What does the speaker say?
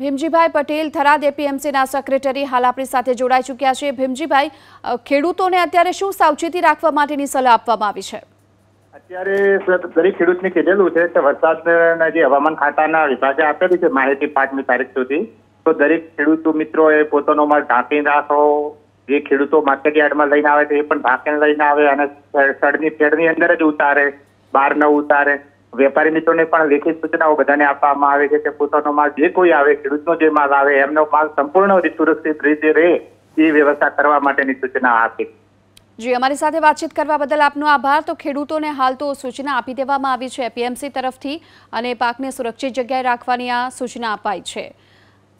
ભીમજીભાઈ પટેલ થરાદ એપીએમસીના સેક્રેટરી હાલ આપણી સાથે જોડાઈ ચૂક્યા છે ભીમજીભાઈ ખેડૂતોને અત્યારે શું સાવચેતી રાખવા માટેની સલાહ આપવામાં આવી છે અત્યારે દરેક ખેડૂતને કહેલું છે કે વરસાદના જે હવામાન ખાતાના વિભાગે આપેલી છે માહિતી પાંચમી તારીખ સુધી તો દરેક ખેડૂત મિત્રોએ પોતાનો માલ ઢાંકી રાખો જે ખેડૂતો માર્કેટયાર્ડમાં લઈને આવે છે એ પણ ઢાંકીને લઈને આવે અને સડની ફેડની અંદર જ ઉતારે બહાર ન ઉતારે વેપારી મિત્રોને પણ લેખિત સૂચનાઓ બધાને આપવામાં આવે છે કે પોતાનો માલ જે કોઈ આવે ખેડૂતનો જે માલ આવે એમનો માલ સંપૂર્ણ રીતે સુરક્ષિત રીતે રહે એ વ્યવસ્થા કરવા માટેની સૂચના આપી જી અમારી સાથે વાતચીત કરવા બદલ આપનો આભાર તો ખેડૂતોને હાલ તો સૂચના આપી દેવામાં આવી છે પીએમસી તરફથી અને પાકને સુરક્ષિત જગ્યાએ રાખવાની આ સૂચના અપાઈ છે